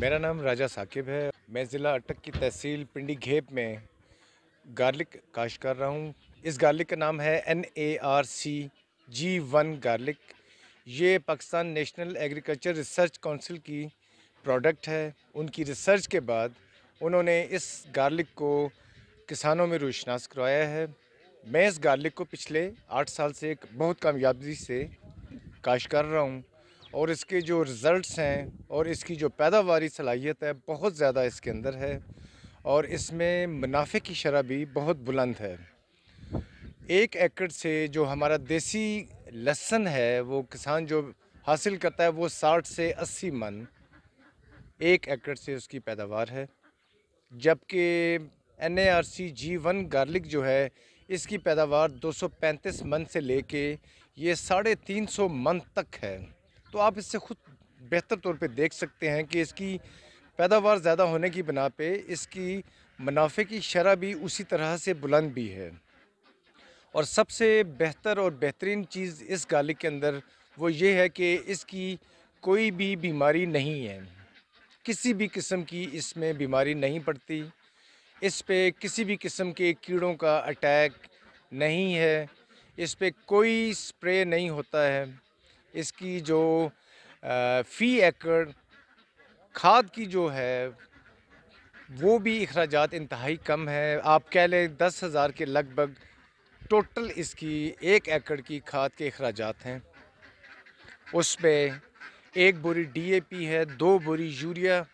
मेरा नाम राजा साकिब है मैं ज़िला अटक की तहसील पिंडी घेप में गार्लिक काश कर रहा हूँ इस गार्लिक का नाम है N A R C G one garlic ये Pakistan national agriculture research council की प्रोडक्ट है उनकी रिसर्च के बाद उन्होंने इस गार्लिक को किसानों में रोशनास करवाया है मैं इस गार्लिक को पिछले आठ साल से बहुत कामयाबी से काश कर रहा हूँ और इसके जो रिज़ल्ट्स हैं और इसकी जो पैदावारी सलाहियत है बहुत ज़्यादा इसके अंदर है और इसमें मुनाफे की शरह भी बहुत बुलंद है एक एकड़ से जो हमारा देसी लहसन है वो किसान जो हासिल करता है वो साठ से अस्सी मन एक एकड़ से उसकी पैदावार है जबकि N A R C G one garlic जो है इसकी पैदावार 235 मन से लेके ये साढ़े तीन सौ मन तक है तो आप इससे खुद बेहतर तौर पे देख सकते हैं कि इसकी पैदावार ज़्यादा होने की बना पे इसकी मुनाफे की शरह भी उसी तरह से बुलंद भी है और सबसे बेहतर और बेहतरीन चीज़ इस गार्लिक के अंदर वो ये है कि इसकी कोई भी बीमारी नहीं है किसी भी किस्म की इसमें बीमारी नहीं पड़ती इस पे किसी भी किस्म के कीड़ों का अटैक नहीं है इस पे कोई स्प्रे नहीं होता है इसकी जो फ़ी एकड़ खाद की जो है वो भी अखराज इंतहाई कम है आप कह लें दस हज़ार के लगभग टोटल इसकी एक एकड़ की खाद के अखराज हैं उस पर एक बोरी डीएपी है दो बोरी यूरिया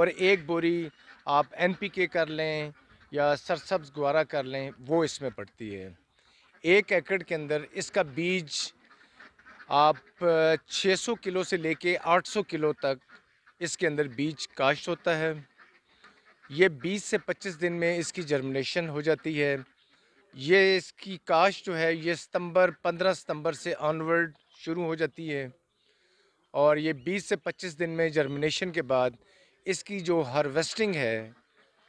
और एक बोरी आप एनपीके कर लें या सरसब्ज गुआरा कर लें वो इसमें पड़ती है एक एकड़ के अंदर इसका बीज आप 600 किलो से लेके 800 किलो तक इसके अंदर बीज काश्त होता है ये 20 से 25 दिन में इसकी जर्मिनेशन हो जाती है ये इसकी काश्त जो है ये सितंबर 15 सितंबर से ऑनवर्ड शुरू हो जाती है और ये 20 से 25 दिन में जर्मिनेशन के बाद इसकी जो हार्वेस्टिंग है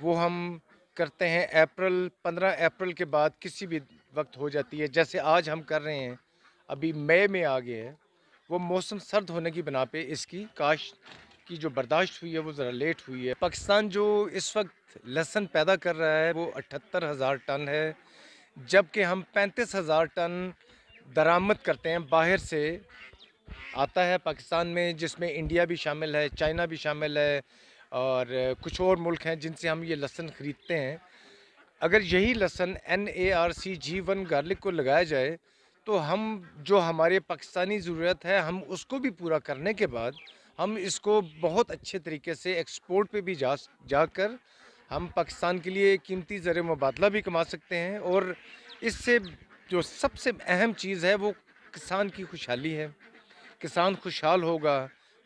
वो हम करते हैं अप्रैल 15 अप्रैल के बाद किसी भी वक्त हो जाती है जैसे आज हम कर रहे हैं अभी मई में आ गए हैं वो मौसम सर्द होने की बना पे इसकी काश्त की जो बर्दाश्त हुई है वो ज़रा लेट हुई है पाकिस्तान जो इस वक्त लहसन पैदा कर रहा है वो अठहत्तर हज़ार टन है जबकि हम पैंतीस हज़ार टन दरामद करते हैं बाहर से आता है पाकिस्तान में जिसमें इंडिया भी शामिल है चाइना भी शामिल है और कुछ और मुल्क हैं जिनसे हम ये लहसन ख़रीदते हैं अगर यही लहसन N A R C G one garlic को लगाया जाए तो हम जो हमारे पाकिस्तानी ज़रूरत है हम उसको भी पूरा करने के बाद हम इसको बहुत अच्छे तरीके से एक्सपोर्ट पे भी जा जाकर हम पाकिस्तान के लिए कीमती ज़र मुबादला भी कमा सकते हैं और इससे जो सबसे अहम चीज़ है वो किसान की खुशहाली है किसान खुशहाल होगा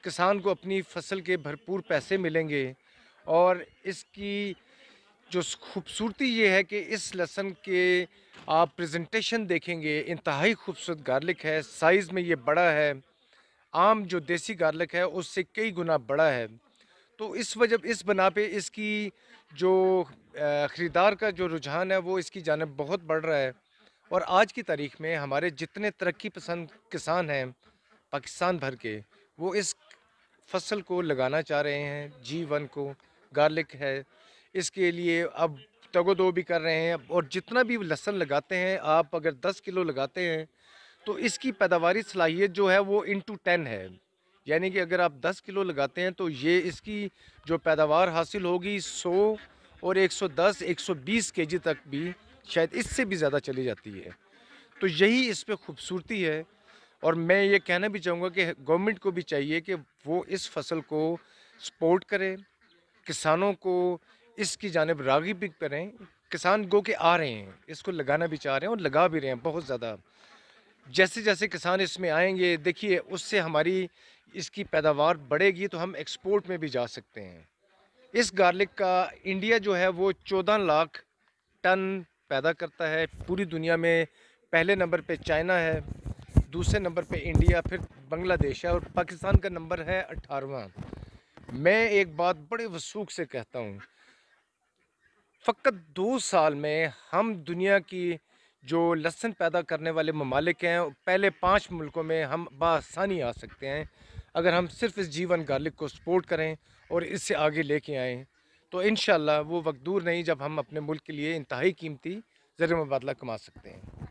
किसान को अपनी फसल के भरपूर पैसे मिलेंगे और इसकी जो खूबसूरती ये है कि इस लहसन के आप प्रेजेंटेशन देखेंगे इंतहाई खूबसूरत गार्लिक है साइज़ में ये बड़ा है आम जो देसी गार्लिक है उससे कई गुना बड़ा है तो इस वजह इस बना पे इसकी जो ख़रीदार का जो रुझान है वो इसकी जानब बहुत बढ़ रहा है और आज की तारीख़ में हमारे जितने तरक्की पसंद किसान हैं पाकिस्तान भर के वो इस फसल को लगाना चाह रहे हैं जी वन को गार्लिक है इसके लिए अब तगोदो भी कर रहे हैं और जितना भी लहसन लगाते हैं आप अगर 10 किलो लगाते हैं तो इसकी पैदावार सलाहियत जो है वो इंटू टेन है यानी कि अगर आप 10 किलो लगाते हैं तो ये इसकी जो पैदावार हासिल होगी 100 और 110 120 केजी तक भी शायद इससे भी ज़्यादा चली जाती है तो यही इस पर खूबसूरती है और मैं ये कहना भी चाहूँगा कि गवर्नमेंट को भी चाहिए कि वो इस फसल को सपोर्ट करें किसानों को इसकी जानब रागी पिक करें किसान गो के आ रहे हैं इसको लगाना भी चाह रहे हैं और लगा भी रहे हैं बहुत ज़्यादा जैसे जैसे किसान इसमें आएंगे देखिए उससे हमारी इसकी पैदावार बढ़ेगी तो हम एक्सपोर्ट में भी जा सकते हैं इस गार्लिक का इंडिया जो है वो चौदह लाख टन पैदा करता है पूरी दुनिया में पहले नंबर पर चाइना है दूसरे नंबर पर इंडिया फिर बांग्लादेश है और पाकिस्तान का नंबर है अट्ठारवा मैं एक बात बड़े वसूख से कहता हूँ फ़क्त दो साल में हम दुनिया की जो लहसन पैदा करने वाले ममालिक हैं पहले पाँच मुल्कों में हम बसानी आ सकते हैं अगर हम सिर्फ इस जीवन गार्लिक को सपोर्ट करें और इससे आगे ले कर आएँ तो इन वो वक्त दूर नहीं जब हम अपने मुल्क के लिए इंतहाई कीमती ज़र मुबादला कमा सकते हैं